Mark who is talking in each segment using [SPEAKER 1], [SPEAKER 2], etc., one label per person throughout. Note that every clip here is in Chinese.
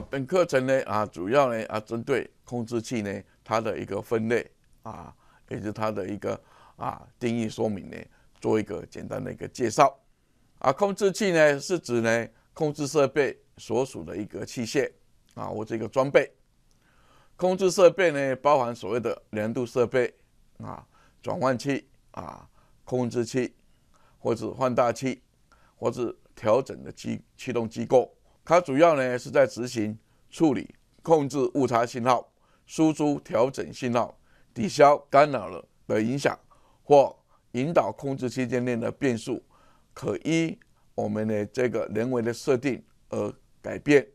[SPEAKER 1] 本课程呢啊，主要呢啊，针对控制器呢它的一个分类啊，以及它的一个啊定义说明呢，做一个简单的一个介绍。啊，控制器呢是指呢控制设备所属的一个器械啊，或这个装备。控制设备呢包含所谓的联度设备啊、转换器啊、控制器或者换大器或者调整的机驱动机构。它主要呢是在执行、处理、控制误差信号、输出调整信号、抵消干扰了的影响，或引导控制期间内的变数，可依我们的这个人为的设定而改变。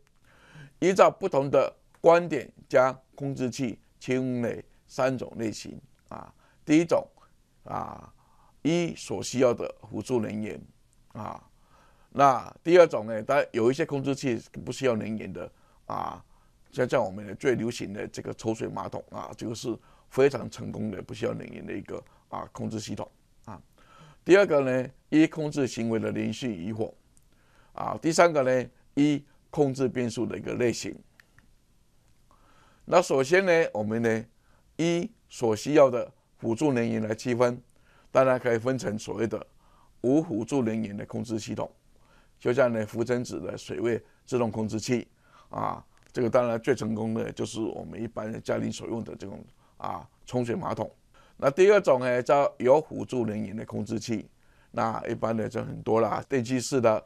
[SPEAKER 1] 依照不同的观点，将控制器分为三种类型啊，第一种啊，一所需要的辅助人员啊。那第二种呢？它有一些控制器不需要能源的啊，像像我们的最流行的这个抽水马桶啊，这个是非常成功的不需要能源的一个啊控制系统啊。第二个呢，一控制行为的连续与惑啊。第三个呢，一控制变速的一个类型。那首先呢，我们呢，一所需要的辅助能源来区分，当然可以分成所谓的无辅助能源的控制系统。就像呢，浮子的水位自动控制器啊，这个当然最成功的就是我们一般家里所用的这种啊冲水马桶。那第二种呢，叫有辅助能源的控制器。那一般的就很多啦，电机式的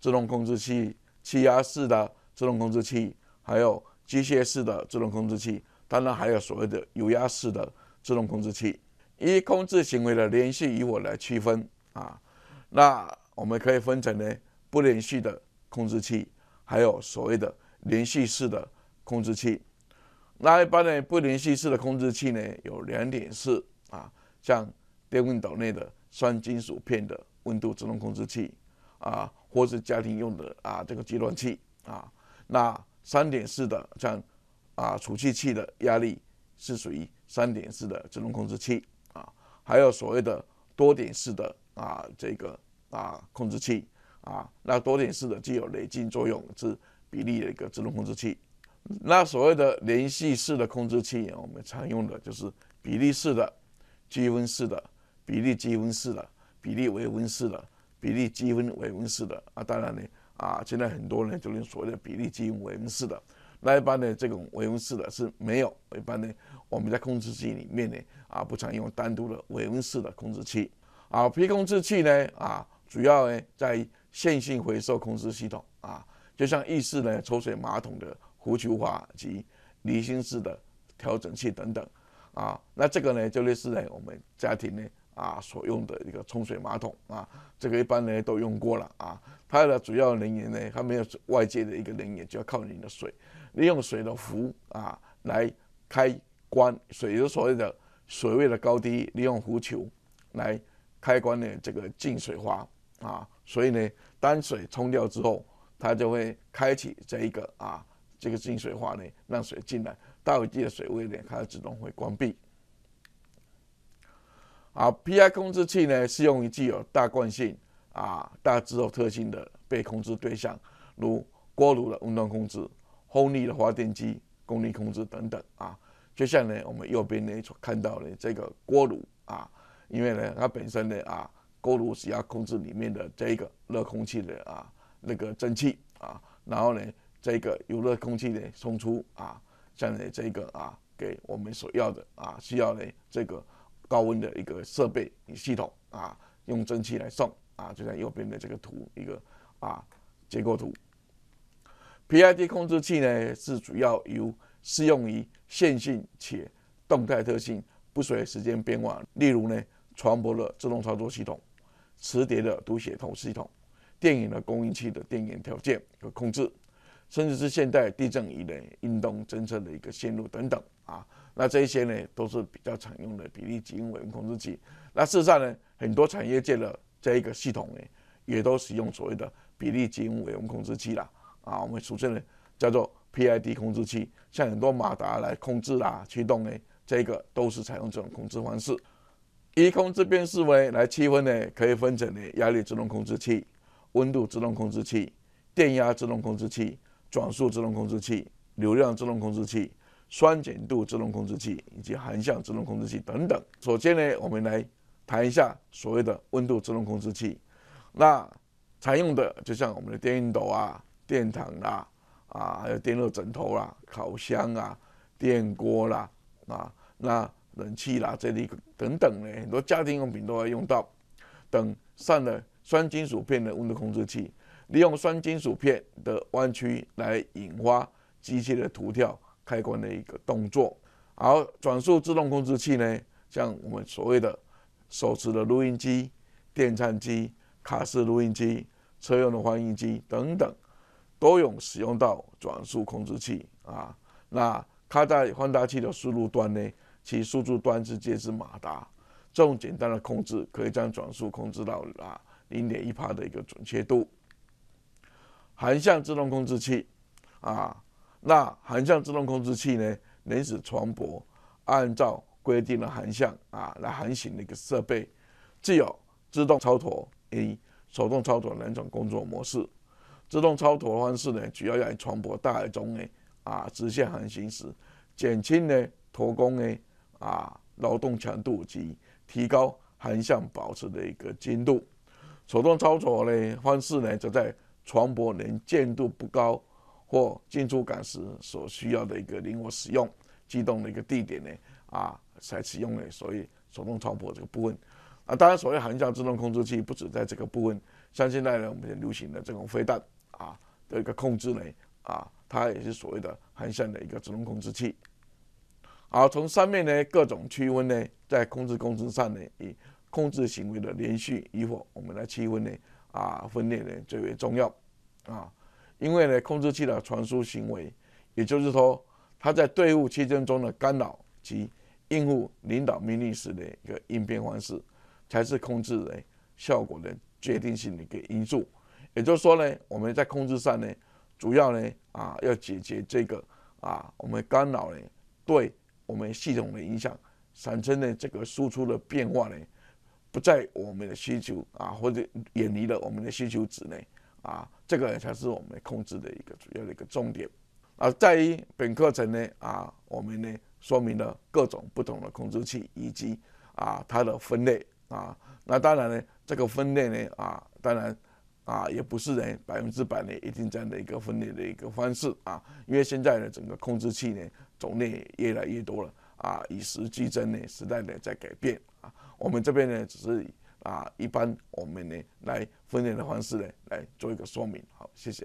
[SPEAKER 1] 自动控制器、气压式的自动控制器，还有机械式的自动控制器。当然还有所谓的油压式的自动控制器。一控制行为的联系与我来区分啊，那我们可以分成呢。不连续的控制器，还有所谓的连续式的控制器。那一般呢，不连续式的控制器呢有两点式啊，像电温岛内的双金属片的温度自动控制器啊，或是家庭用的啊这个计算器啊。那三点式的像啊储气器的压力是属于三点式的自动控制器啊，还有所谓的多点式的啊这个啊控制器。啊，那多点式的具有累进作用，是比例的一个自动控制器。那所谓的连续式的控制器，我们常用的就是比例式的、积分式的、比例积分式的、比例微分式的、比例积分微分式的啊。当然呢，啊，现在很多呢，就是所谓的比例积分微分式的。那一般呢，这种微分式的是没有。一般呢，我们在控制器里面呢，啊，不常用单独的微分式的控制器。啊，P 控制器呢，啊，主要呢在线性回收控制系统啊，就像浴室的抽水马桶的浮球阀及离心式的调整器等等啊，那这个呢就类似呢我们家庭呢啊所用的一个冲水马桶啊，这个一般呢都用过了啊，它的主要能源呢它没有外界的一个能源，就要靠你的水，利用水的浮啊来开关，水的所谓的水位的高低，利用浮球来开关呢这个进水阀。啊，所以呢，当水冲掉之后，它就会开启这一个啊，这个净水化呢，让水进来。倒计的水位呢，它自动会关闭。啊，PI 控制器呢，适用于具有大惯性啊、大自后特性的被控制对象，如锅炉的温度控制、风力的发电机功率控制等等。啊，就像呢，我们右边呢看到的这个锅炉啊，因为呢，它本身呢啊。锅炉是要控制里面的这个热空气的啊，那个蒸汽啊，然后呢，这个有热空气呢送出啊，像这这个啊，给我们所要的啊，需要呢这个高温的一个设备与系统啊，用蒸汽来送啊，就像右边的这个图一个啊结构图。PID 控制器呢是主要由适用于线性且动态特性不随时间变化，例如呢船舶的自动操作系统。磁碟的读写头系统，电影的供应器的电源条件和控制，甚至是现代地震仪的运动侦测的一个线路等等啊，那这一些呢都是比较常用的比例基因微控制器。那事实上呢，很多产业界的这一个系统呢，也都使用所谓的比例积分微分控制器啦。啊。我们俗称呢叫做 PID 控制器，像很多马达来控制啊驱动呢，这个都是采用这种控制方式。一控制变思维来区分呢，可以分成呢压力自动控制器、温度自动控制器、电压自动控制器、转速自动控制器、流量自动控制器、酸碱度自动控制器以及含向自动控制器等等。首先呢，我们来谈一下所谓的温度自动控制器。那常用的就像我们的电熨斗啊、电毯啦、啊还有电热枕头啦、烤箱啊、电锅啦、啊那。冷气啦，这里等等呢，很多家庭用品都要用到等上的酸金属片的温度控制器，利用酸金属片的弯曲来引发机械的凸跳开关的一个动作。而转速自动控制器呢，像我们所谓的手持的录音机、电唱机、卡式录音机、车用的翻音机等等，都有使用到转速控制器啊。那卡在放大器的输入端呢？其输出端是介是马达，这种简单的控制可以将转速控制到啊零点一帕的一个准确度。航向自动控制器啊，那航向自动控制器呢，能使船舶按照规定的航向啊来航行的一个设备，具有自动操作与手动操作两种工作模式。自动操作方式呢，主要在船舶大海中呢啊直线航行时，减轻呢驼工呢。啊，劳动强度及提高航向保持的一个精度，手动操作呢方式呢，则在船舶能见度不高或进出港时所需要的一个灵活使用、机动的一个地点呢啊，才使用呢。所以手动操作这个部分啊，当然所谓航向自动控制器，不止在这个部分，像现在呢，我们流行的这种飞弹啊的一个控制呢啊，它也是所谓的航向的一个自动控制器。好，从上面呢各种区分呢，在控制工程上呢，以控制行为的连续与否，我们的区分呢啊，分类呢最为重要啊，因为呢控制器的传输行为，也就是说它在队伍期间中的干扰及应付领导命令时的一个应变方式，才是控制的，效果的决定性的一个因素。也就是说呢，我们在控制上呢，主要呢啊要解决这个啊，我们干扰呢对。我们系统的影响，产生的这个输出的变化呢，不在我们的需求啊，或者远离了我们的需求之内啊，这个才是我们控制的一个主要的一个重点。啊，在于本课程呢啊，我们呢说明了各种不同的控制器以及啊它的分类啊，那当然呢这个分类呢啊当然。啊，也不是呢，百分之百呢，一定这样的一个分类的一个方式啊，因为现在呢，整个控制器呢种类越来越多了啊，与时俱进呢，时代呢在改变啊，我们这边呢只是啊，一般我们呢来分类的方式呢来做一个说明，好，谢谢。